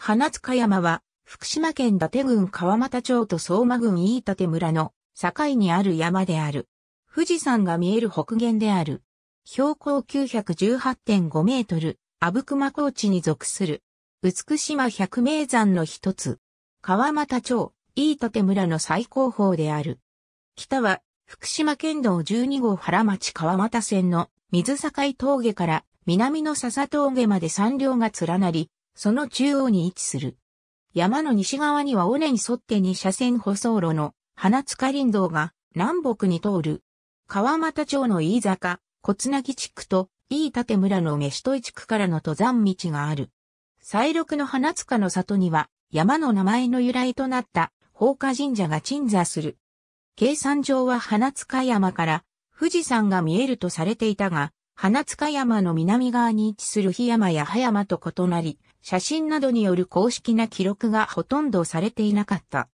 花塚山は、福島県伊達郡川俣町と相馬郡飯舘村の境にある山である。富士山が見える北限である。標高918.5メートル、阿武隈高地に属する。美島百名山の一つ。川俣町、飯舘村の最高峰である。北は、福島県道12号原町川俣線の水境峠から南の笹峠まで山稜が連なり、その中央に位置する。山の西側には尾根に沿ってに車線舗装路の花塚林道が南北に通る。川俣町の飯坂、小つなぎ地区と飯舘村の飯戸地区からの登山道がある。西麓の花塚の里には山の名前の由来となった放火神社が鎮座する。計算上は花塚山から富士山が見えるとされていたが、花塚山の南側に位置する檜山や葉山と異なり、写真などによる公式な記録がほとんどされていなかった。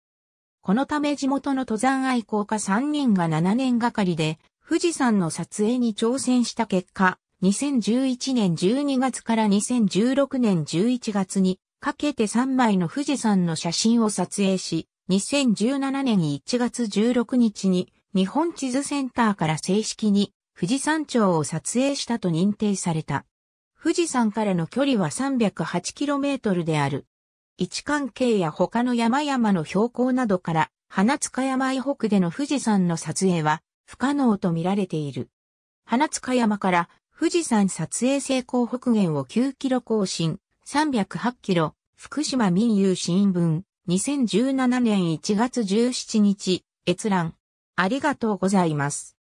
このため地元の登山愛好家3人が7年がかりで富士山の撮影に挑戦した結果、2011年12月から2016年11月にかけて3枚の富士山の写真を撮影し、2017年1月16日に日本地図センターから正式に富士山頂を撮影したと認定された。富士山からの距離は 308km である。位置関係や他の山々の標高などから、花塚山以北での富士山の撮影は不可能と見られている。花塚山から富士山撮影成功北限を9キロ更新、308キロ、福島民友新聞、2017年1月17日、閲覧。ありがとうございます。